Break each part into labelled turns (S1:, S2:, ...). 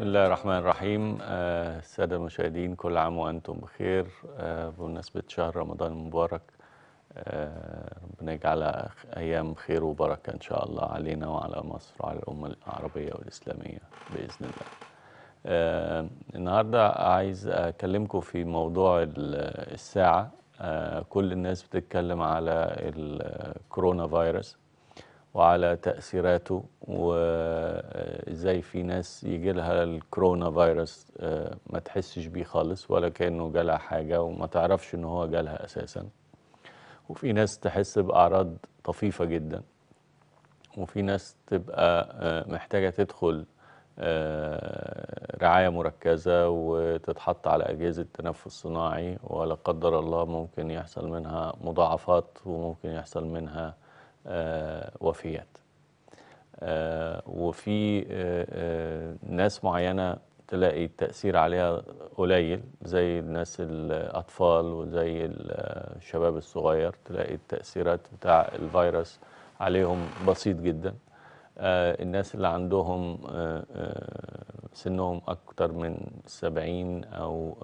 S1: بسم الله الرحمن الرحيم السادة آه المشاهدين كل عام وأنتم بخير آه بمناسبة شهر رمضان المبارك آه ربنا يجعل أيام خير وبركة إن شاء الله علينا وعلى مصر وعلى الأمة العربية والإسلامية بإذن الله آه، النهاردة عايز أكلمكم في موضوع الساعة آه، كل الناس بتتكلم على الكورونا فيروس وعلى تأثيراته وإزاي في ناس يجي لها الكورونا فيروس آه، ما تحسش بيه خالص ولا كأنه جالها حاجة وما تعرفش إن هو جالها أساسا وفي ناس تحس بأعراض طفيفة جدا وفي ناس تبقى آه، محتاجة تدخل آه، رعاية مركزة وتتحط على أجهزة تنفس صناعي ولا قدر الله ممكن يحصل منها مضاعفات وممكن يحصل منها آه، وفيات آه، وفي آه، ناس معينة تلاقي التأثير عليها قليل زي الناس الأطفال وزي الشباب الصغير تلاقي التأثيرات بتاع الفيروس عليهم بسيط جدا الناس اللي عندهم سنهم أكتر من 70 أو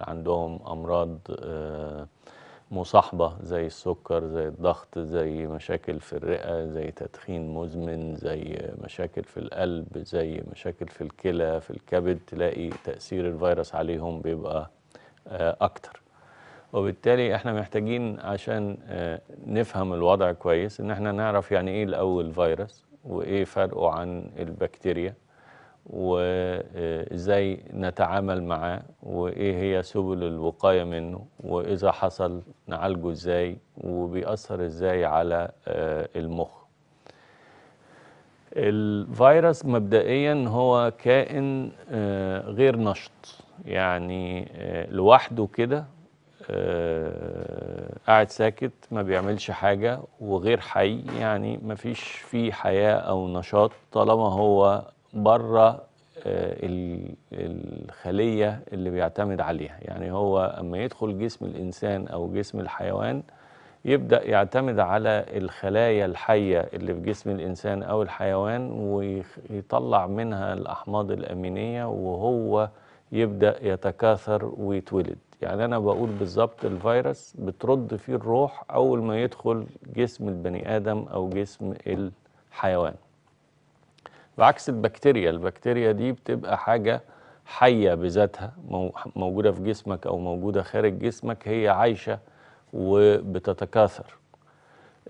S1: عندهم أمراض مصاحبة زي السكر زي الضغط زي مشاكل في الرئة زي تدخين مزمن زي مشاكل في القلب زي مشاكل في الكلى في الكبد تلاقي تأثير الفيروس عليهم بيبقى آه، أكتر وبالتالي احنا محتاجين عشان آه، نفهم الوضع كويس ان احنا نعرف يعني ايه الاول فيروس وايه فرقه عن البكتيريا وازاي نتعامل معاه وايه هي سبل الوقايه منه واذا حصل نعالجه ازاي وبيأثر ازاي على آه، المخ الفيروس مبدئيا هو كائن آه، غير نشط يعني آه، لوحده كده قاعد ساكت ما بيعملش حاجة وغير حي يعني ما فيش فيه حياة أو نشاط طالما هو بره آه، الخلية اللي بيعتمد عليها يعني هو أما يدخل جسم الإنسان أو جسم الحيوان يبدأ يعتمد على الخلايا الحية اللي في جسم الإنسان أو الحيوان ويطلع منها الأحماض الأمينية وهو يبدأ يتكاثر ويتولد يعني أنا بقول بالظبط الفيروس بترد فيه الروح أول ما يدخل جسم البني آدم أو جسم الحيوان بعكس البكتيريا البكتيريا دي بتبقى حاجة حية بذاتها موجودة في جسمك أو موجودة خارج جسمك هي عايشة وبتتكاثر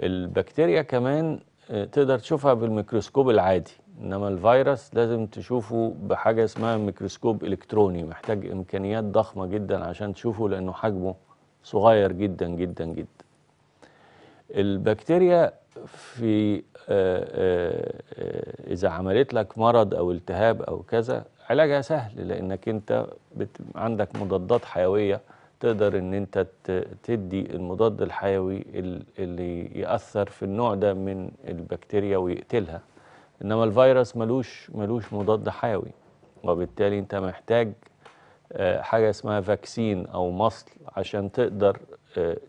S1: البكتيريا كمان آه، تقدر تشوفها بالميكروسكوب العادي إنما الفيروس لازم تشوفه بحاجة اسمها ميكروسكوب إلكتروني محتاج إمكانيات ضخمة جدا عشان تشوفه لأنه حجمه صغير جدا جدا جدا البكتيريا في آه، آه، آه، إذا عملت لك مرض أو التهاب أو كذا علاجها سهل لأنك أنت عندك مضادات حيوية تقدر ان انت تدي المضاد الحيوي اللي يأثر في النوع ده من البكتيريا ويقتلها انما الفيروس ملوش ملوش مضاد حيوي وبالتالي انت محتاج حاجة اسمها فاكسين او مصل عشان تقدر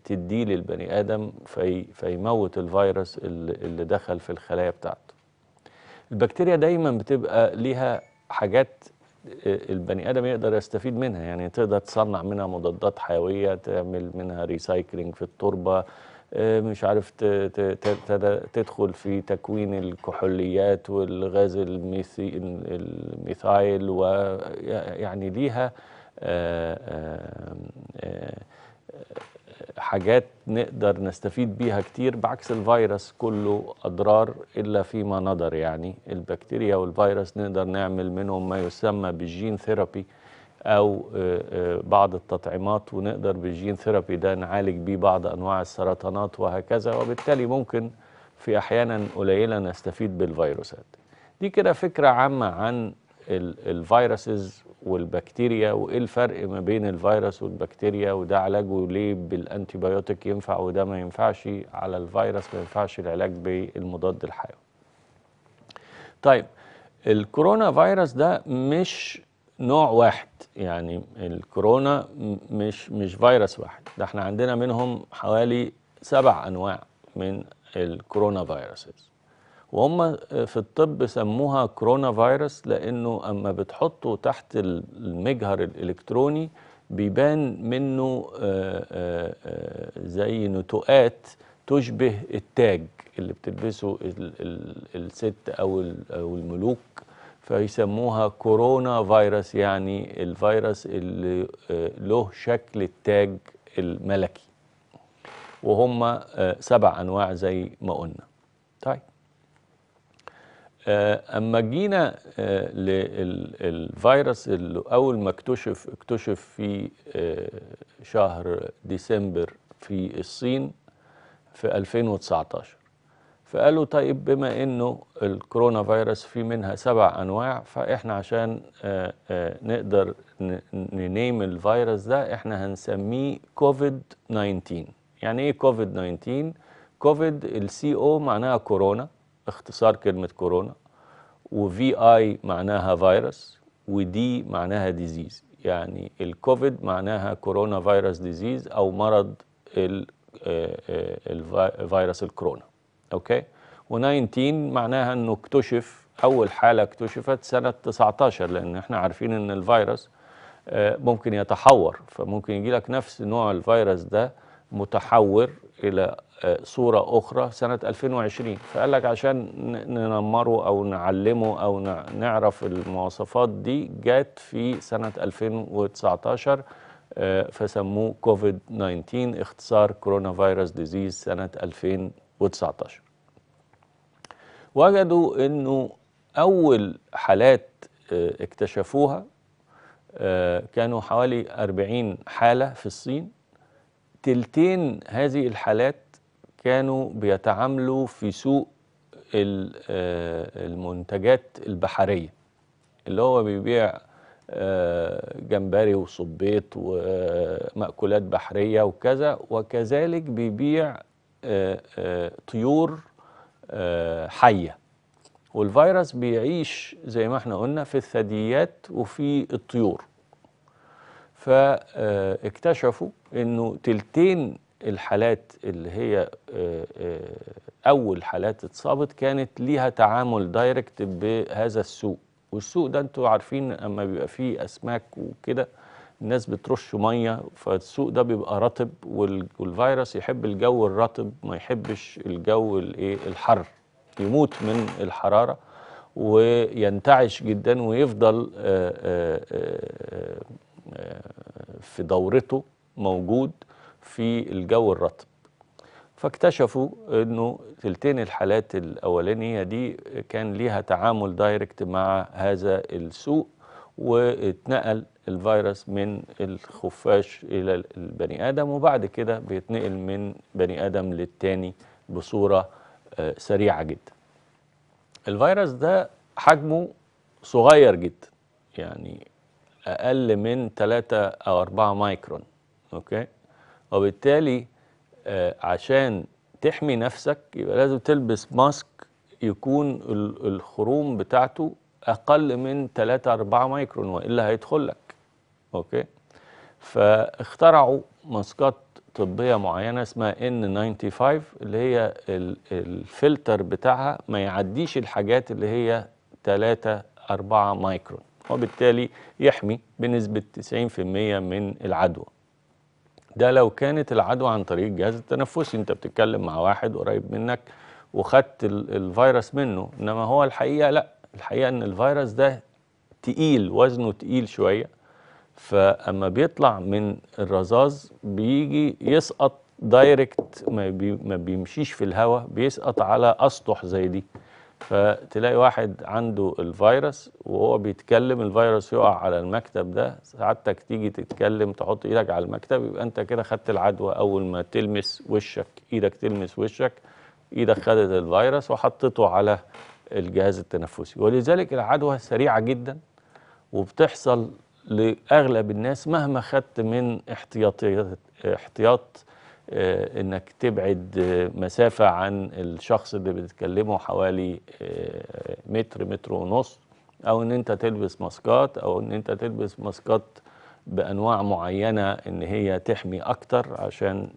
S1: تديه للبني ادم في فيموت الفيروس اللي دخل في الخلايا بتاعته البكتيريا دايما بتبقى ليها حاجات آه، البني ادم يقدر يستفيد منها يعني تقدر تصنع منها مضادات حيويه تعمل منها ريسايكلينج في التربه آه، مش عارف تدخل في تكوين الكحوليات والغاز الميثايل ويعني ليها آه، حاجات نقدر نستفيد بيها كتير بعكس الفيروس كله أضرار إلا فيما نظر يعني البكتيريا والفيروس نقدر نعمل منهم ما يسمى بالجين ثيرابي أو آه، آه، بعض التطعيمات ونقدر بالجين ثيرابي ده نعالج بيه بعض أنواع السرطانات وهكذا وبالتالي ممكن في أحيانا قليلة نستفيد بالفيروسات دي كده فكرة عامة عن الفيروسز والبكتيريا وايه الفرق ما بين الفيروس والبكتيريا وده علاجه ليه بالانتيبيوتيك ينفع وده ما ينفعش على الفيروس ما ينفعش العلاج بالمضاد الحيوي طيب الكورونا فيروس ده مش نوع واحد يعني الكورونا مش مش فيروس واحد ده احنا عندنا منهم حوالي سبع انواع من الكورونا فيروسز وهم آه، في الطب سموها كورونا فيروس لانه اما بتحطه تحت المجهر الالكتروني بيبان منه آه، آه، زي نتوءات تشبه التاج اللي بتلبسه الست او الملوك فيسموها كورونا فيروس يعني الفيروس اللي له شكل التاج الملكي وهم سبع انواع زي ما قلنا طيب آه، اما جينا آه، للفيروس اللي اول ما اكتشف اكتشف في آه، شهر ديسمبر في الصين في 2019 فقالوا طيب بما انه الكورونا فيروس في منها سبع انواع فاحنا عشان نقدر ننيم الفيروس ده احنا هنسميه كوفيد 19 يعني ايه كوفيد 19 كوفيد السي او معناها كورونا اختصار كلمة كورونا وفي اي معناها فيروس ودي معناها ديزيز يعني الكوفيد معناها كورونا فيروس ديزيز او مرض الفيروس آه، آه، الكورونا اوكي و19 معناها انه اكتشف اول حاله اكتشفت سنه 19 لان احنا عارفين ان الفيروس آه، ممكن يتحور فممكن يجي لك نفس نوع الفيروس ده متحور إلى آه، صورة أخرى سنة 2020 فقال لك عشان ننمره أو نعلمه أو نعرف المواصفات دي جت في سنة 2019 آه، فسموه كوفيد 19 اختصار كورونا فيروس ديزيز سنة 2019 وجدوا أنه أول حالات آه، اكتشفوها كانوا حوالي 40 حالة في الصين تلتين هذه الحالات كانوا بيتعاملوا في سوق آه، المنتجات البحرية اللي هو بيبيع آه، جمبري وصبيط ومأكولات بحرية وكذا وكذلك بيبيع آه، طيور حية والفيروس بيعيش زي ما احنا قلنا في الثدييات وفي الطيور فاكتشفوا انه تلتين الحالات اللي هي آه، آه، اول حالات اتصابت كانت ليها تعامل دايركت بهذا السوق والسوق ده انتوا عارفين اما بيبقى فيه اسماك وكده الناس بترش ميه فالسوق ده بيبقى رطب والفيروس يحب الجو الرطب ما يحبش الجو الايه الحر يموت من الحراره وينتعش جدا ويفضل آه، في دورته موجود في الجو الرطب فاكتشفوا انه تلتين الحالات الاولانيه دي كان ليها تعامل دايركت مع هذا السوق واتنقل الفيروس من الخفاش الى البني ادم وبعد كده بيتنقل من بني ادم للتاني بصوره آه، سريعه جدا. الفيروس ده حجمه صغير جدا يعني اقل من 3 او 4 مايكرون اوكي وبالتالي آه، عشان تحمي نفسك يبقى لازم تلبس ماسك يكون الخروم بتاعته اقل من 3 4 مايكرون والا هيدخل لك اوكي فاخترعوا ماسكات طبيه معينه اسمها ان 95 اللي هي الفلتر بتاعها ما يعديش الحاجات اللي هي 3 4 مايكرون وبالتالي يحمي بنسبه 90% من العدوى ده لو كانت العدوى عن طريق الجهاز التنفسي انت بتتكلم مع واحد قريب منك وخدت الفيروس منه انما هو الحقيقه لا الحقيقه ان الفيروس ده تقيل وزنه تقيل شويه فاما بيطلع من الرذاذ بيجي يسقط دايركت ما, ما بيمشيش في الهواء بيسقط على اسطح زي دي فتلاقي واحد عنده الفيروس وهو بيتكلم الفيروس يقع على المكتب ده سعادتك تيجي تتكلم تحط ايدك على المكتب يبقى انت كده خدت العدوى اول ما تلمس وشك ايدك تلمس وشك ايدك خدت الفيروس وحطته على الجهاز التنفسي ولذلك العدوى سريعه جدا وبتحصل لاغلب الناس مهما خدت من احتياطيات احتياط آه، انك تبعد آه، مسافة عن الشخص اللي بتتكلمه حوالي آه، متر متر ونص او ان انت تلبس ماسكات او ان انت تلبس ماسكات بانواع معينة ان هي تحمي اكتر عشان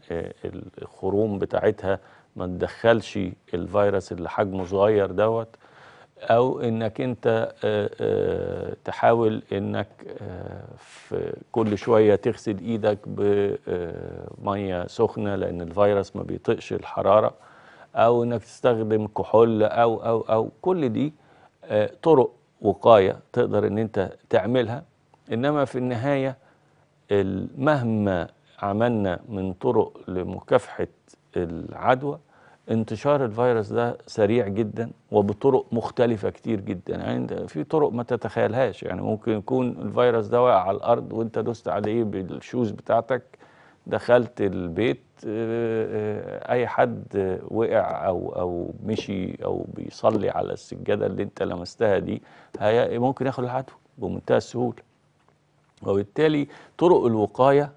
S1: الخروم بتاعتها ما تدخلش الفيروس اللي حجمه صغير دوت او انك انت آه، آه، تحاول انك آه، في كل شويه تغسل ايدك بميه سخنه لان الفيروس ما بيطيقش الحراره او انك تستخدم كحول او او او كل دي طرق وقايه تقدر ان انت تعملها انما في النهايه مهما عملنا من طرق لمكافحه العدوى انتشار الفيروس ده سريع جدا وبطرق مختلفة كتير جدا يعني في طرق ما تتخيلهاش يعني ممكن يكون الفيروس ده واقع على الأرض وانت دوست عليه بالشوز بتاعتك دخلت البيت آه، آه، أي حد وقع أو أو مشي أو بيصلي على السجادة اللي انت لمستها دي هي ممكن ياخد العدوى بمنتهى السهولة وبالتالي طرق الوقاية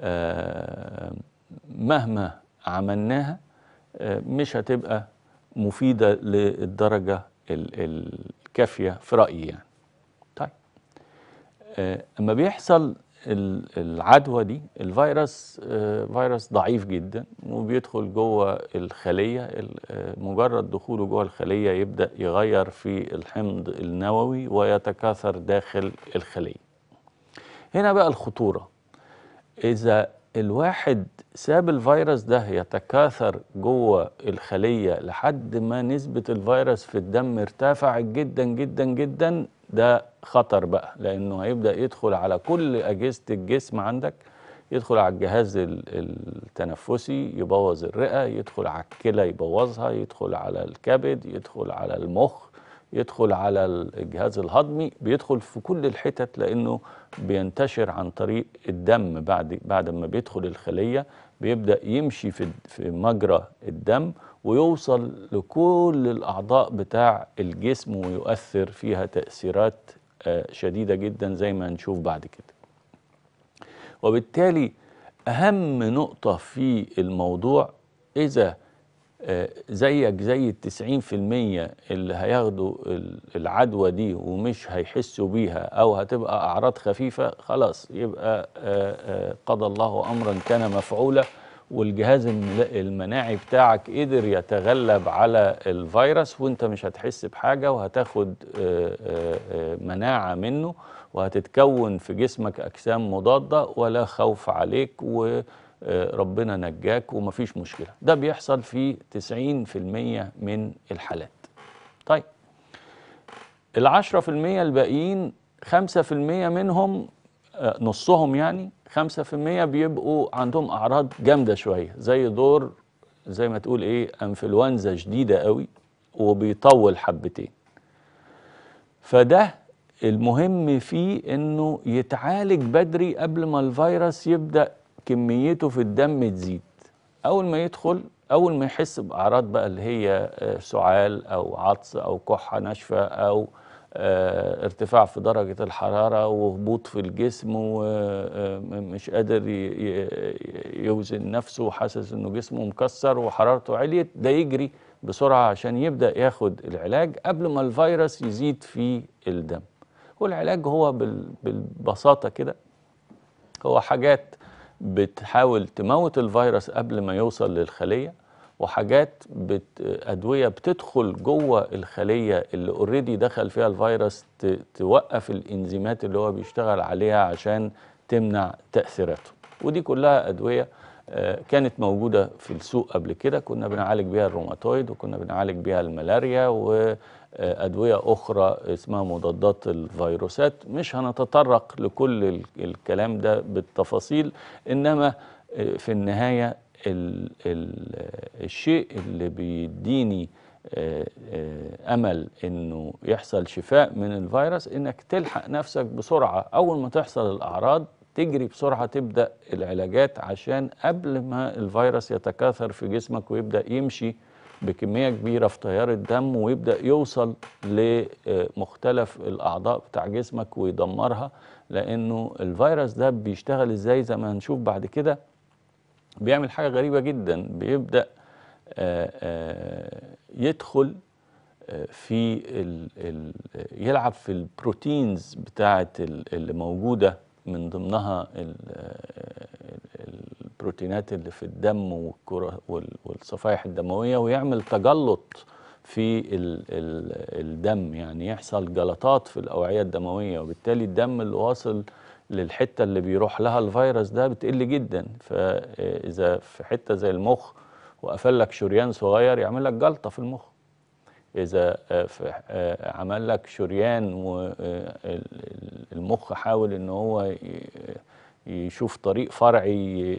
S1: آه، مهما عملناها آه، مش هتبقى مفيدة للدرجة الكافية في رأيي يعني طيب آه، أما بيحصل العدوى دي الفيروس آه، فيروس ضعيف جدا وبيدخل جوه الخلية مجرد دخوله جوه الخلية يبدأ يغير في الحمض النووي ويتكاثر داخل الخلية هنا بقى الخطورة إذا الواحد ساب الفيروس ده يتكاثر جوه الخلية لحد ما نسبة الفيروس في الدم ارتفعت جدا جدا جدا ده خطر بقى لأنه هيبدأ يدخل على كل أجهزة الجسم عندك يدخل على الجهاز التنفسي يبوظ الرئة يدخل على الكلى يبوظها يدخل على الكبد يدخل على المخ يدخل على الجهاز الهضمي بيدخل في كل الحتت لانه بينتشر عن طريق الدم بعد بعد ما بيدخل الخليه بيبدا يمشي في في مجرى الدم ويوصل لكل الاعضاء بتاع الجسم ويؤثر فيها تاثيرات آه، شديده جدا زي ما هنشوف بعد كده. وبالتالي اهم نقطه في الموضوع اذا زيك زي التسعين في المية اللي هياخدوا العدوى دي ومش هيحسوا بيها أو هتبقى أعراض خفيفة خلاص يبقى آه، آه، قضى الله أمرا كان مفعولا والجهاز المناعي بتاعك قدر يتغلب على الفيروس وانت مش هتحس بحاجة وهتاخد آه، مناعة منه وهتتكون في جسمك أجسام مضادة ولا خوف عليك و ربنا نجاك ومفيش مشكلة ده بيحصل في 90% من الحالات طيب العشرة في المية الباقيين خمسة في المية منهم آه، نصهم يعني خمسة في المية بيبقوا عندهم أعراض جامدة شوية زي دور زي ما تقول إيه أنفلونزا شديدة قوي وبيطول حبتين فده المهم فيه انه يتعالج بدري قبل ما الفيروس يبدا كميته في الدم تزيد اول ما يدخل اول ما يحس باعراض بقى اللي هي آه، سعال او عطس او كحه ناشفه او آه، ارتفاع في درجة الحرارة وهبوط في الجسم ومش آه، قادر يوزن نفسه وحاسس انه جسمه مكسر وحرارته عليت ده يجري بسرعة عشان يبدأ ياخد العلاج قبل ما الفيروس يزيد في الدم والعلاج هو بالبساطة كده هو حاجات بتحاول تموت الفيروس قبل ما يوصل للخلية وحاجات بت أدوية بتدخل جوه الخلية اللي اوريدي دخل فيها الفيروس توقف الإنزيمات اللي هو بيشتغل عليها عشان تمنع تأثيراته ودي كلها أدوية آه، كانت موجودة في السوق قبل كده كنا بنعالج بيها الروماتويد وكنا بنعالج بيها الملاريا و آه، أدوية أخرى اسمها مضادات الفيروسات مش هنتطرق لكل الكلام ده بالتفاصيل إنما آه، في النهاية الشيء اللي بيديني آه، امل انه يحصل شفاء من الفيروس انك تلحق نفسك بسرعه اول ما تحصل الاعراض تجري بسرعه تبدا العلاجات عشان قبل ما الفيروس يتكاثر في جسمك ويبدا يمشي بكمية كبيرة في تيار الدم ويبدأ يوصل لمختلف الأعضاء بتاع جسمك ويدمرها لأنه الفيروس ده بيشتغل إزاي زي ما هنشوف بعد كده بيعمل حاجة غريبة جدا بيبدأ آه، آه، يدخل آه، في الـ الـ يلعب في البروتينز بتاعت اللي موجودة من ضمنها البروتينات اللي في الدم والصفائح الدمويه ويعمل تجلط في الـ الـ الدم يعني يحصل جلطات في الاوعيه الدمويه وبالتالي الدم اللي واصل للحته اللي بيروح لها الفيروس ده بتقل جدا فاذا في حته زي المخ وقفل لك شريان صغير يعمل لك جلطه في المخ اذا آه، آه، عمل لك شريان والمخ آه، حاول ان هو يشوف طريق فرعي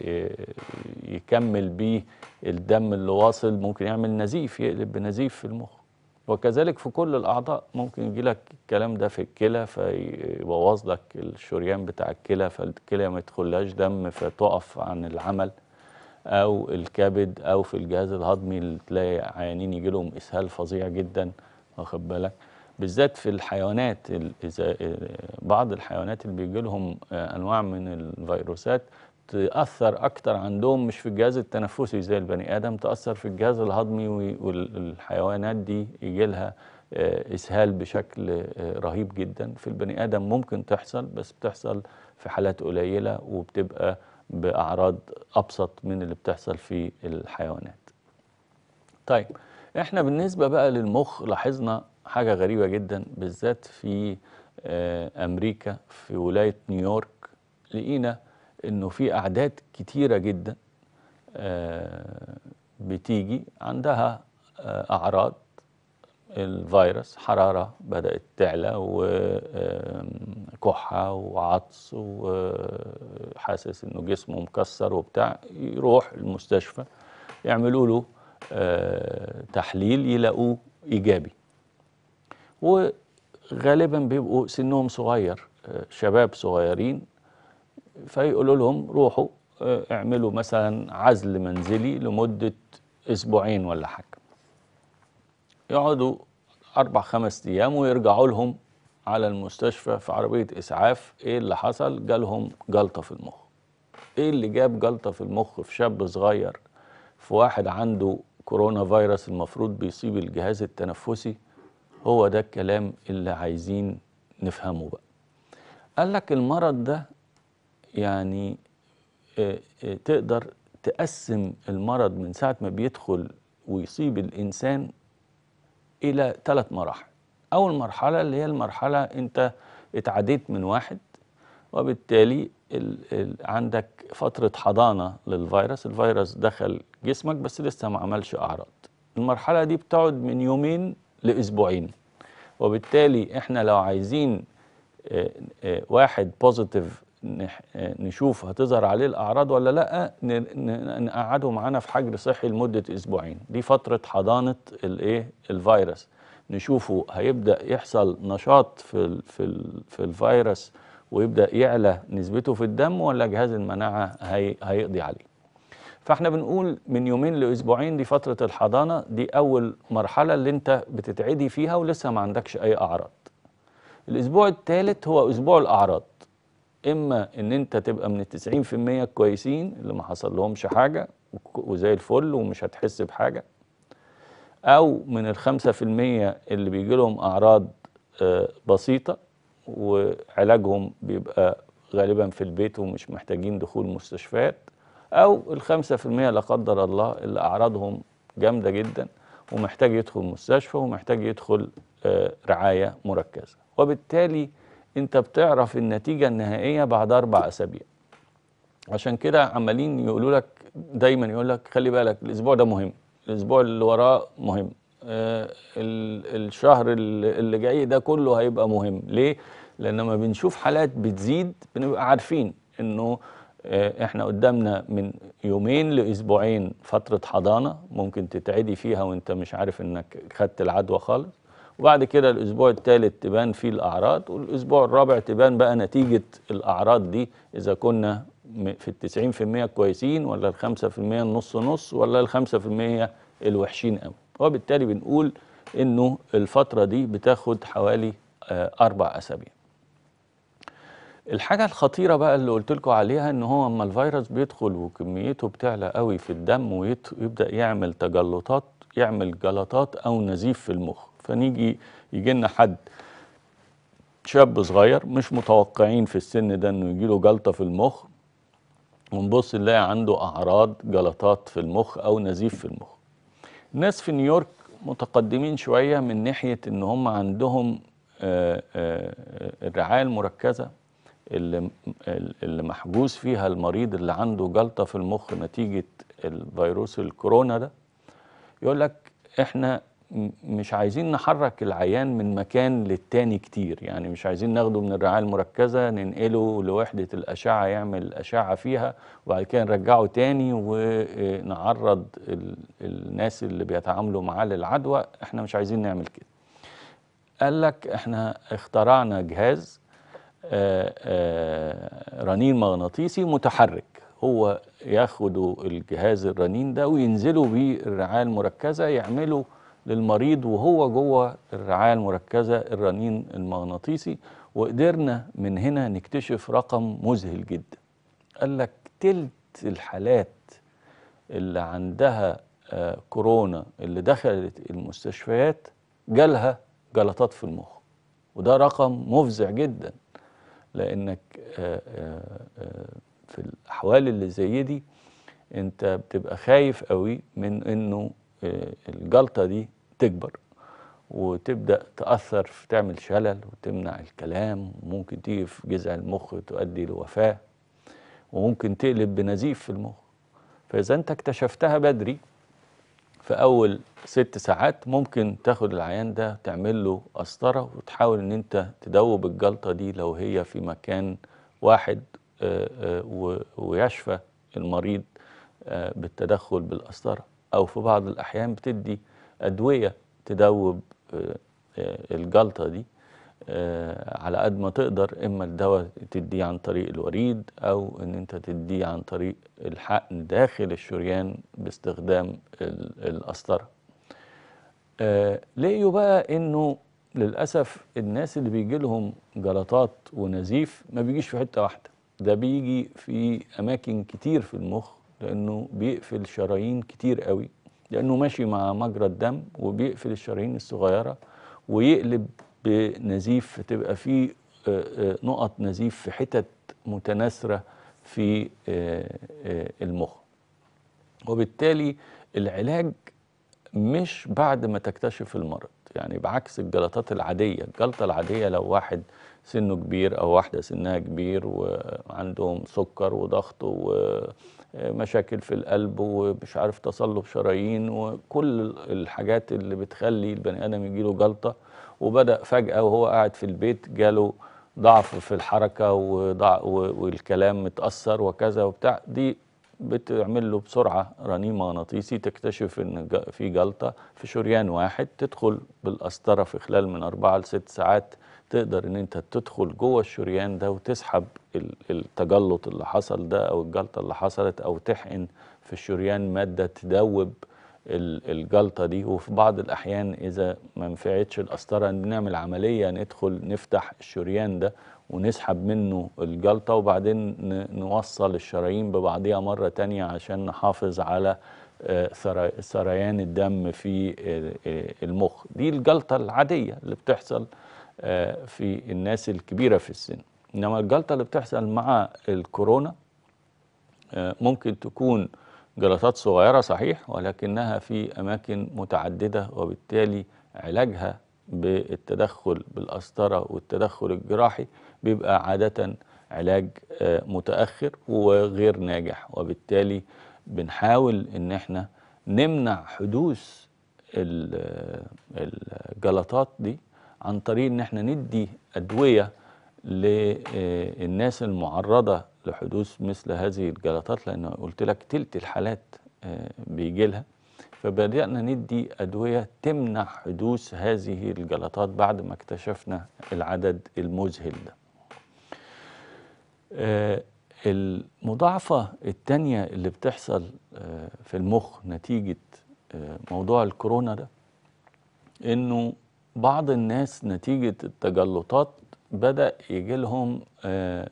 S1: يكمل بيه الدم اللي واصل ممكن يعمل نزيف يقلب بنزيف في المخ وكذلك في كل الأعضاء ممكن يجي لك الكلام ده في الكلى فيبوظ لك الشريان بتاع الكلى فالكلى ما يدخلهاش دم فتقف عن العمل أو الكبد أو في الجهاز الهضمي تلاقي عيانين يجي لهم إسهال فظيع جدا واخد بالك بالذات في الحيوانات إذا آه، بعض الحيوانات اللي بيجي لهم آه، أنواع من الفيروسات تأثر أكتر عندهم مش في الجهاز التنفسي زي البني آدم تأثر في الجهاز الهضمي والحيوانات دي يجي لها آه، إسهال بشكل رهيب جدا في البني آدم ممكن تحصل بس بتحصل في حالات قليلة وبتبقى بأعراض أبسط من اللي بتحصل في الحيوانات طيب احنا بالنسبة بقى للمخ لاحظنا حاجة غريبة جدا بالذات في آه، أمريكا في ولاية نيويورك لقينا إنه في أعداد كتيرة جدا آه، بتيجي عندها آه، أعراض الفيروس حرارة بدأت تعلى وكحة وعطس وحاسس إنه جسمه مكسر وبتاع يروح المستشفى يعملوا له تحليل يلاقوه إيجابي وغالبا بيبقوا سنهم صغير آه، شباب صغيرين فيقولوا لهم روحوا آه، اعملوا مثلا عزل منزلي لمدة أسبوعين ولا حاجة يقعدوا أربع خمس أيام ويرجعوا لهم على المستشفى في عربية إسعاف إيه اللي حصل جالهم جلطة في المخ إيه اللي جاب جلطة في المخ في شاب صغير في واحد عنده كورونا فيروس المفروض بيصيب الجهاز التنفسي هو ده الكلام اللي عايزين نفهمه بقى قال لك المرض ده يعني آه، آه، تقدر تقسم المرض من ساعة ما بيدخل ويصيب الإنسان إلى ثلاث مراحل أول مرحلة اللي هي المرحلة أنت اتعديت من واحد وبالتالي الـ الـ عندك فترة حضانة للفيروس الفيروس دخل جسمك بس لسه ما عملش أعراض المرحلة دي بتقعد من يومين لاسبوعين وبالتالي احنا لو عايزين آه، آه، واحد بوزيتيف آه، نشوف هتظهر عليه الاعراض ولا لا نقعده معانا في حجر صحي لمده اسبوعين دي فتره حضانه الايه الفيروس نشوفه هيبدا يحصل نشاط في الـ في الـ في الفيروس ويبدا يعلى نسبته في الدم ولا جهاز المناعه هي هيقضي عليه فاحنا بنقول من يومين لاسبوعين دي فتره الحضانه دي اول مرحله اللي انت بتتعدي فيها ولسه ما عندكش اي اعراض الاسبوع الثالث هو اسبوع الاعراض اما ان انت تبقى من ال في المية كويسين اللي ما حصل لهمش حاجة وزي الفل ومش هتحس بحاجة او من ال في المية اللي بيجي لهم اعراض آه، بسيطة وعلاجهم بيبقى غالبا في البيت ومش محتاجين دخول مستشفيات أو الخمسة في المية لا قدر الله اللي أعراضهم جامدة جدا ومحتاج يدخل مستشفى ومحتاج يدخل آه، رعاية مركزة وبالتالي أنت بتعرف النتيجة النهائية بعد أربع أسابيع عشان كده عمالين يقولوا لك دايما يقول لك خلي بالك الأسبوع ده مهم الأسبوع اللي وراه مهم آه الشهر اللي جاي ده كله هيبقى مهم ليه؟ لأن لما بنشوف حالات بتزيد بنبقى عارفين أنه آه، احنا قدامنا من يومين لاسبوعين فتره حضانه ممكن تتعدي فيها وانت مش عارف انك خدت العدوى خالص وبعد كده الاسبوع الثالث تبان فيه الاعراض والاسبوع الرابع تبان بقى نتيجه الاعراض دي اذا كنا في التسعين في المية كويسين ولا الخمسة في المية النص نص ولا الخمسة في المية الوحشين قوي وبالتالي بنقول انه الفترة دي بتاخد حوالي آه، اربع اسابيع الحاجة الخطيرة بقى اللي قلت لكم عليها ان هو اما الفيروس بيدخل وكميته بتعلى قوي في الدم ويبدأ يعمل تجلطات يعمل جلطات او نزيف في المخ فنيجي يجي لنا حد شاب صغير مش متوقعين في السن ده انه يجي له جلطة في المخ ونبص نلاقي عنده اعراض جلطات في المخ او نزيف في المخ الناس في نيويورك متقدمين شوية من ناحية ان هم عندهم آه، آه، آه، الرعاية المركزة اللي, اللي محجوز فيها المريض اللي عنده جلطة في المخ نتيجة الفيروس الكورونا ده يقول لك احنا مش عايزين نحرك العيان من مكان للتاني كتير يعني مش عايزين ناخده من الرعاية المركزة ننقله لوحدة الأشعة يعمل أشعة فيها وبعد كده نرجعه تاني ونعرض الناس اللي بيتعاملوا معاه للعدوى احنا مش عايزين نعمل كده قال لك احنا اخترعنا جهاز آه، آه، رنين مغناطيسي متحرك هو ياخدوا الجهاز الرنين ده وينزلوا بيه الرعاية المركزة يعملوا للمريض وهو جوه الرعاية المركزة الرنين المغناطيسي وقدرنا من هنا نكتشف رقم مذهل جدا قال لك تلت الحالات اللي عندها آه، كورونا اللي دخلت المستشفيات جالها جلطات في المخ وده رقم مفزع جدا لانك آه، آه، آه، في الاحوال اللي زي دي انت بتبقى خايف قوي من انه الجلطه دي تكبر وتبدا تاثر في تعمل شلل وتمنع الكلام وممكن تيجي في جذع المخ تؤدي لوفاه وممكن تقلب بنزيف في المخ فاذا انت اكتشفتها بدري في أول ست ساعات ممكن تاخد العيان ده تعمل له قسطرة وتحاول إن أنت تدوب الجلطة دي لو هي في مكان واحد آه، آه، ويشفى المريض آه، بالتدخل بالقسطرة أو في بعض الأحيان بتدي أدوية تدوب الجلطة دي آه، على قد ما تقدر اما الدواء تديه عن طريق الوريد او ان انت تديه عن طريق الحقن داخل الشريان باستخدام القسطره آه، لقيوا بقى انه للاسف الناس اللي بيجي لهم جلطات ونزيف ما بيجيش في حته واحده ده بيجي في اماكن كتير في المخ لانه بيقفل شرايين كتير قوي لانه ماشي مع مجرى الدم وبيقفل الشرايين الصغيره ويقلب بنزيف تبقى في آه، آه، نقط نزيف في حتت متناثرة في آه، المخ وبالتالي العلاج مش بعد ما تكتشف المرض يعني بعكس الجلطات العادية الجلطة العادية لو واحد سنه كبير أو واحدة سنها كبير وعندهم سكر وضغط و مشاكل في القلب ومش عارف تصلب شرايين وكل الحاجات اللي بتخلي البني ادم يجيله جلطه وبدا فجاه وهو قاعد في البيت جاله ضعف في الحركه وضع والكلام متاثر وكذا وبتاع دي بتعمل له بسرعه رنين مغناطيسي تكتشف ان في جلطه في شريان واحد تدخل بالقسطره في خلال من اربعه لست ساعات تقدر ان انت تدخل جوه الشريان ده وتسحب التجلط اللي حصل ده او الجلطه اللي حصلت او تحقن في الشريان ماده تدوب الجلطه دي وفي بعض الاحيان اذا ما نفعتش القسطره نعمل عمليه ندخل نفتح الشريان ده ونسحب منه الجلطه وبعدين نوصل الشرايين ببعضيها مره تانية عشان نحافظ على سريان آه، الدم في آه، آه، المخ دي الجلطه العاديه اللي بتحصل آه، في الناس الكبيرة في السن إنما الجلطة اللي بتحصل مع الكورونا آه، ممكن تكون جلطات صغيرة صحيح ولكنها في أماكن متعددة وبالتالي علاجها بالتدخل بالقسطرة والتدخل الجراحي بيبقى عادة علاج آه، متأخر وغير ناجح وبالتالي بنحاول إن احنا نمنع حدوث الجلطات دي عن طريق ان احنا ندي ادويه للناس آه، المعرضه لحدوث مثل هذه الجلطات لان قلت لك تلت الحالات آه، بيجي لها فبدانا ندي ادويه تمنع حدوث هذه الجلطات بعد ما اكتشفنا العدد المذهل ده آه، المضاعفة التانية اللي بتحصل في المخ نتيجة موضوع الكورونا ده انه بعض الناس نتيجة التجلطات بدأ يجي لهم آه،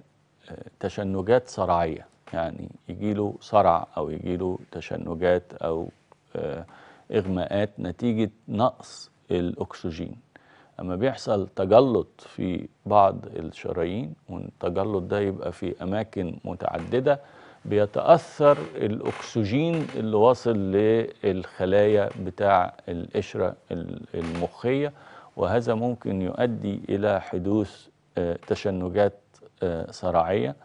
S1: آه، تشنجات صرعية يعني يجي له صرع أو يجي له تشنجات أو آه، إغماءات نتيجة نقص الأكسجين أما بيحصل تجلط في بعض الشرايين والتجلط ده يبقى في أماكن متعددة بيتأثر الأكسجين اللي واصل للخلايا بتاع القشرة المخية وهذا ممكن يؤدي إلى حدوث آه، تشنجات آه، صراعية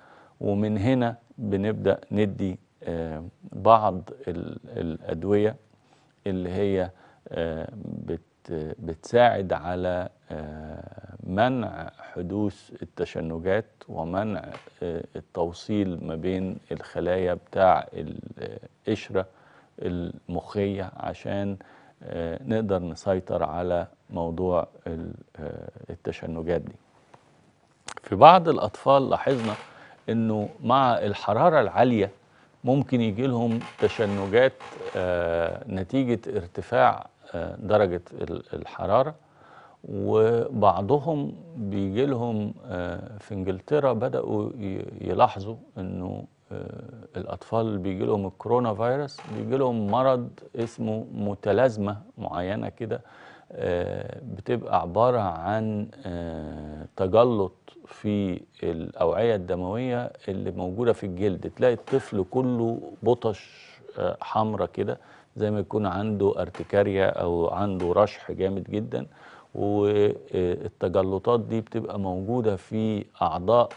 S1: ومن هنا بنبدأ ندي آه، بعض الأدوية اللي هي بتساعد على منع حدوث التشنجات ومنع التوصيل ما بين الخلايا بتاع القشرة المخية عشان آه، نقدر نسيطر على موضوع آه، التشنجات دي في بعض الأطفال لاحظنا أنه مع الحرارة العالية ممكن يجي لهم تشنجات آه، نتيجة ارتفاع درجة الحرارة وبعضهم بيجي لهم في انجلترا بدأوا يلاحظوا انه آه، الأطفال اللي بيجي لهم الكورونا فيروس بيجي لهم مرض اسمه متلازمة معينة كده آه، بتبقى عبارة عن آه، تجلط في الأوعية الدموية اللي موجودة في الجلد تلاقي الطفل كله بطش حمرة كده زي ما يكون عنده ارتكاريا أو عنده رشح جامد جدا والتجلطات دي بتبقى موجودة في أعضاء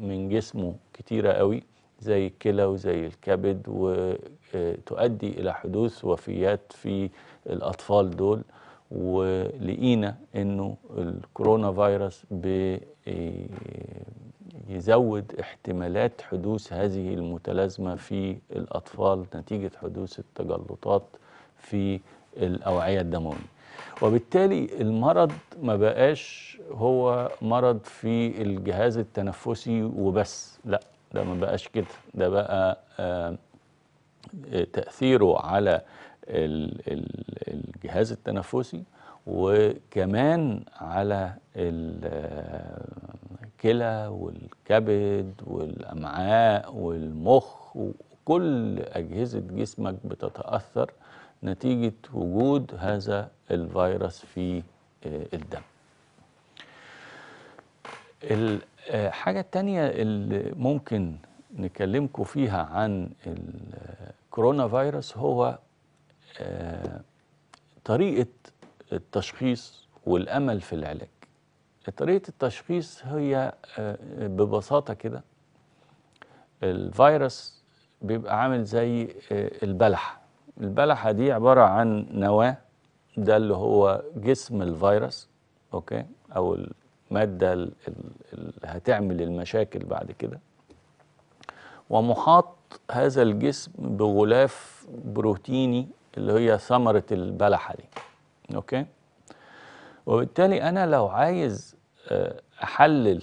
S1: من جسمه كتيرة قوي زي الكلى وزي الكبد وتؤدي إلى حدوث وفيات في الأطفال دول ولقينا أنه الكورونا فيروس بيزود آه، احتمالات حدوث هذه المتلازمة في الأطفال نتيجة حدوث التجلطات في الأوعية الدموية وبالتالي المرض ما بقاش هو مرض في الجهاز التنفسي وبس لا ده ما بقاش كده ده بقى آه، آه، تأثيره على الجهاز التنفسي وكمان على الكلى آه، والكبد والأمعاء والمخ وكل أجهزة جسمك بتتأثر نتيجة وجود هذا الفيروس في الدم حاجة تانية اللي ممكن نكلمكم فيها عن الكورونا فيروس هو آه، طريقة التشخيص والأمل في العلاج طريقة التشخيص هي آه، ببساطة كده الفيروس بيبقى عامل زي البلحة البلحة دي عبارة عن نواة ده اللي هو جسم الفيروس أوكي أو المادة اللي هتعمل المشاكل بعد كده ومحاط هذا الجسم بغلاف بروتيني اللي هي ثمرة البلحة دي أوكي وبالتالي أنا لو عايز آه، أحلل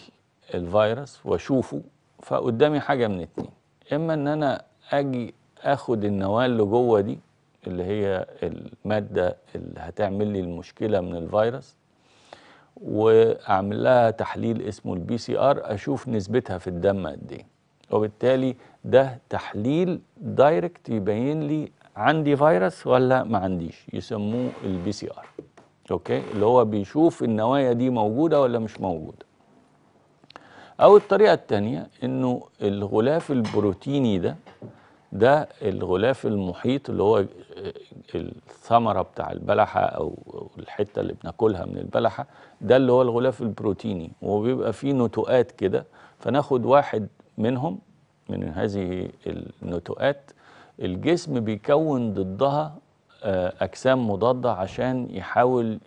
S1: الفيروس وأشوفه فقدامي حاجة من اتنين إما إن أنا أجي أخد النواة اللي جوه دي اللي هي المادة اللي هتعمل لي المشكلة من الفيروس واعمل لها تحليل اسمه البي سي ار اشوف نسبتها في الدم قد ايه وبالتالي ده تحليل دايركت يبين لي عندي فيروس ولا ما عنديش يسموه البي سي ار اوكي اللي هو بيشوف النوايا دي موجوده ولا مش موجوده او الطريقه الثانيه انه الغلاف البروتيني ده ده الغلاف المحيط اللي هو الثمرة بتاع البلحة أو الحتة اللي بناكلها من البلحة ده اللي هو الغلاف البروتيني وبيبقى فيه نتوءات كده فناخد واحد منهم من هذه النتوءات الجسم بيكون ضدها آه، أجسام مضادة عشان يحاول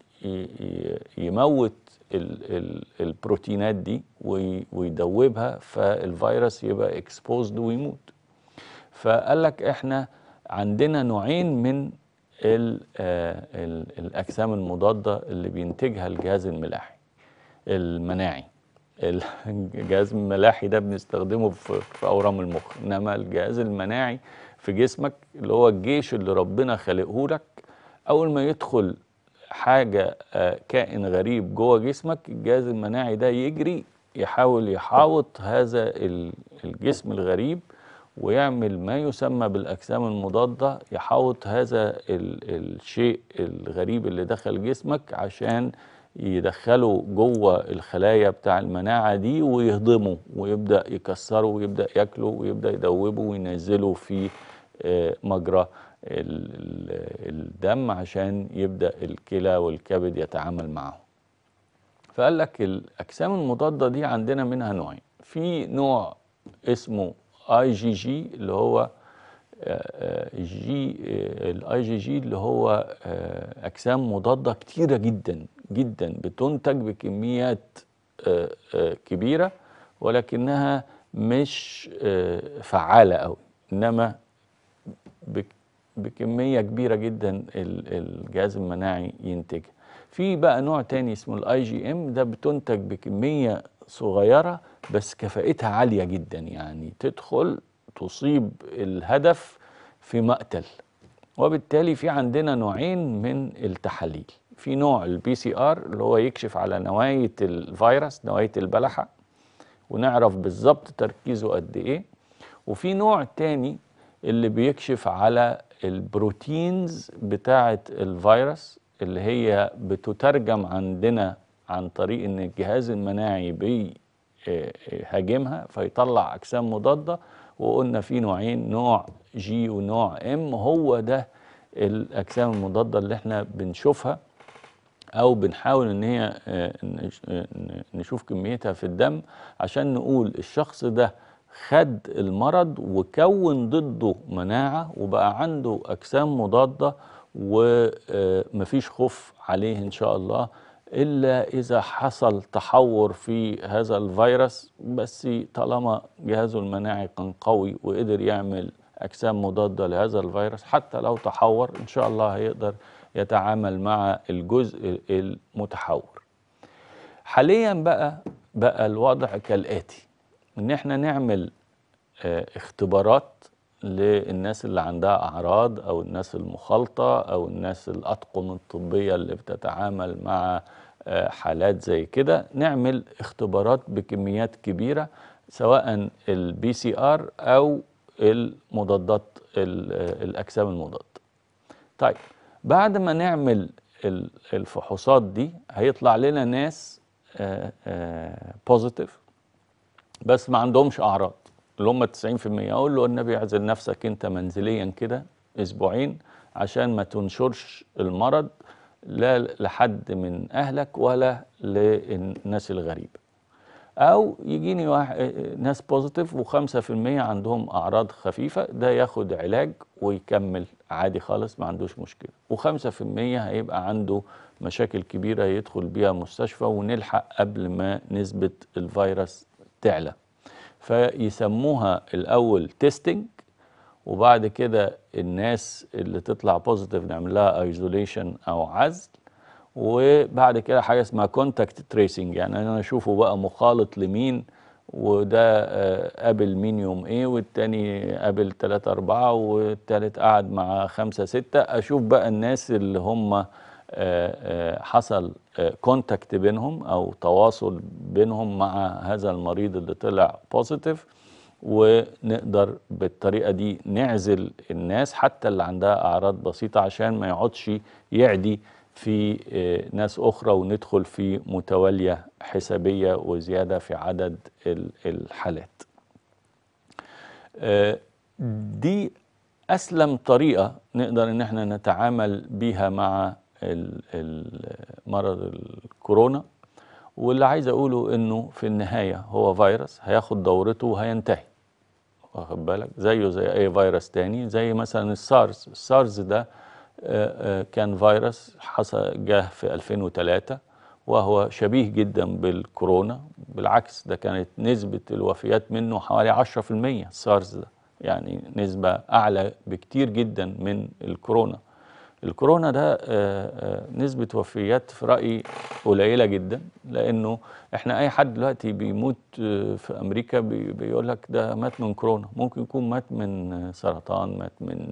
S1: يموت البروتينات دي ويدوبها فالفيروس يبقى اكسبوزد ويموت فقال لك احنا عندنا نوعين من ال آه، ال الاجسام المضاده اللي بينتجها الجهاز الملاحي المناعي الجهاز الملاحي ده بنستخدمه في اورام المخ انما الجهاز المناعي في جسمك اللي هو الجيش اللي ربنا خلقه لك اول ما يدخل حاجه آه، كائن غريب جوه جسمك الجهاز المناعي ده يجري يحاول يحاوط هذا الجسم الغريب ويعمل ما يسمى بالأجسام المضادة يحاوط هذا الشيء الغريب اللي دخل جسمك عشان يدخله جوه الخلايا بتاع المناعة دي ويهضمه ويبدأ يكسره ويبدأ ياكله ويبدأ يدوبه وينزله في آه، مجرى الدم عشان يبدأ الكلى والكبد يتعامل معه فقال لك الأجسام المضادة دي عندنا منها نوعين في نوع اسمه اي جي جي اللي هو آه، آه، جي آه، الاي جي جي اللي هو اجسام مضاده كتيره جدا جدا بتنتج بكميات كبيره ولكنها مش فعاله قوي انما بكميه كبيره جدا الجهاز المناعي ينتجها في بقى نوع تاني اسمه الاي جي ام ده بتنتج بكميه صغيرة بس كفائتها عالية جدا يعني تدخل تصيب الهدف في مقتل وبالتالي في عندنا نوعين من التحاليل في نوع البي سي ار اللي هو يكشف على نواية الفيروس نواية البلحة ونعرف بالظبط تركيزه قد ايه وفي نوع تاني اللي بيكشف على البروتينز بتاعة الفيروس اللي هي بتترجم عندنا عن طريق ان الجهاز المناعي بيهاجمها آه، آه، فيطلع اجسام مضاده وقلنا في نوعين نوع جي ونوع ام هو ده الاجسام المضاده اللي احنا بنشوفها او بنحاول ان هي آه، نشوف كميتها في الدم عشان نقول الشخص ده خد المرض وكون ضده مناعه وبقى عنده اجسام مضاده ومفيش خوف عليه ان شاء الله إلا إذا حصل تحور في هذا الفيروس بس طالما جهازه المناعي كان قوي وقدر يعمل أجسام مضادة لهذا الفيروس حتى لو تحور إن شاء الله هيقدر يتعامل مع الجزء المتحور حاليا بقى بقى الوضع كالآتي إن إحنا نعمل آه، اختبارات للناس اللي عندها أعراض أو الناس المخالطة أو الناس الأطقم الطبية اللي بتتعامل مع آه، حالات زي كده نعمل اختبارات بكميات كبيرة سواء البي سي ار أو المضادات آه، الأجسام المضادة طيب بعد ما نعمل الفحوصات دي هيطلع لنا ناس بوزيتيف آه، بس ما عندهمش أعراض اللي هم 90% اقول له النبي اعزل نفسك انت منزليا كده اسبوعين عشان ما تنشرش المرض لا لحد من اهلك ولا للناس الغريبه او يجيني واحد ناس بوزيتيف و5% عندهم اعراض خفيفه ده ياخد علاج ويكمل عادي خالص ما عندوش مشكله و5% هيبقى عنده مشاكل كبيره يدخل بيها مستشفى ونلحق قبل ما نسبه الفيروس تعلى فيسموها الاول تيستنج وبعد كده الناس اللي تطلع بوزيتيف نعمل لها ايزوليشن او عزل وبعد كده حاجه اسمها كونتاكت تريسنج يعني انا اشوفه بقى مخالط لمين وده آه، قابل مين يوم ايه والتاني قابل ثلاثة اربعة والتالت قعد مع خمسة ستة اشوف بقى الناس اللي هم آه، آه، حصل كونتاكت آه، بينهم او تواصل بينهم مع هذا المريض اللي طلع بوزيتيف ونقدر بالطريقه دي نعزل الناس حتى اللي عندها اعراض بسيطه عشان ما يقعدش يعدي في ناس اخرى وندخل في متواليه حسابيه وزياده في عدد الحالات. دي اسلم طريقه نقدر ان احنا نتعامل بيها مع مرض الكورونا واللي عايز اقوله انه في النهايه هو فيروس هياخد دورته وهينتهي واخد بالك زيه زي اي فيروس تاني زي مثلا السارس السارس ده آه، آه، كان فيروس حصل جه في 2003 وهو شبيه جدا بالكورونا بالعكس ده كانت نسبة الوفيات منه حوالي 10% السارس ده يعني نسبة أعلى بكتير جدا من الكورونا الكورونا ده آه، آه، نسبة وفيات في رأيي قليلة جدا لأنه احنا أي حد دلوقتي بيموت آه، في أمريكا بيقول لك ده مات من كورونا ممكن يكون مات من سرطان مات من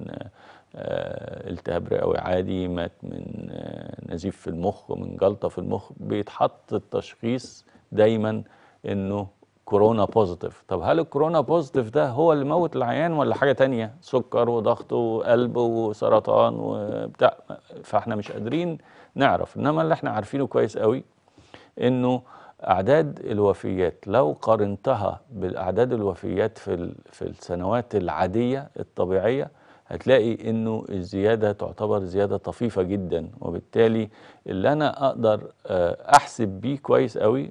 S1: التهاب رئوي عادي مات من نزيف في المخ من جلطة في المخ بيتحط التشخيص دايما أنه كورونا بوزيتيف طب هل الكورونا بوزيتيف ده هو اللي موت العيان ولا حاجه تانية سكر وضغط وقلب وسرطان وبتاع فاحنا مش قادرين نعرف انما اللي احنا عارفينه كويس قوي انه اعداد الوفيات لو قارنتها بالاعداد الوفيات في في السنوات العاديه الطبيعيه هتلاقي انه الزيادة تعتبر زيادة طفيفة جدا وبالتالي اللي انا اقدر آه، احسب بيه كويس قوي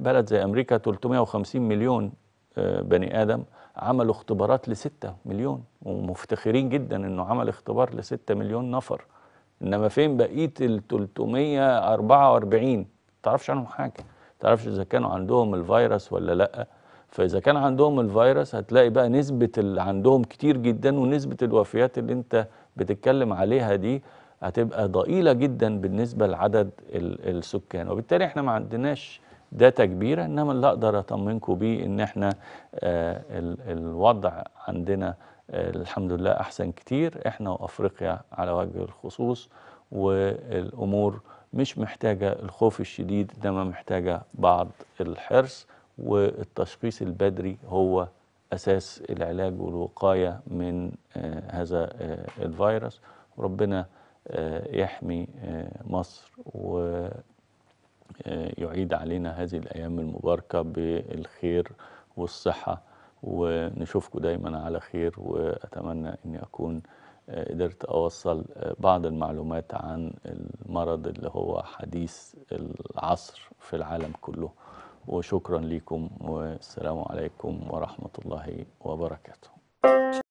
S1: بلد زي امريكا 350 مليون آه، بني ادم عملوا اختبارات لستة مليون ومفتخرين جدا انه عمل اختبار لستة مليون نفر انما فين بقية ال 344 ما تعرفش عنهم حاجة ما تعرفش اذا كانوا عندهم الفيروس ولا لأ فاذا كان عندهم الفيروس هتلاقي بقى نسبه اللي عندهم كتير جدا ونسبه الوفيات اللي انت بتتكلم عليها دي هتبقى ضئيله جدا بالنسبه لعدد السكان وبالتالي احنا ما عندناش داتا كبيره انما اللي اقدر اطمنكم بيه ان احنا آه، الوضع عندنا آه، الحمد لله احسن كتير احنا وافريقيا على وجه الخصوص والامور مش محتاجه الخوف الشديد انما محتاجه بعض الحرص والتشخيص البدري هو أساس العلاج والوقاية من آه، هذا آه، الفيروس ربنا آه، يحمي مصر ويعيد علينا هذه الأيام المباركة بالخير والصحة ونشوفكم دايما على خير وأتمنى أني أكون قدرت أوصل بعض المعلومات عن المرض اللي هو حديث العصر في العالم كله وشكرا لكم والسلام عليكم ورحمة الله وبركاته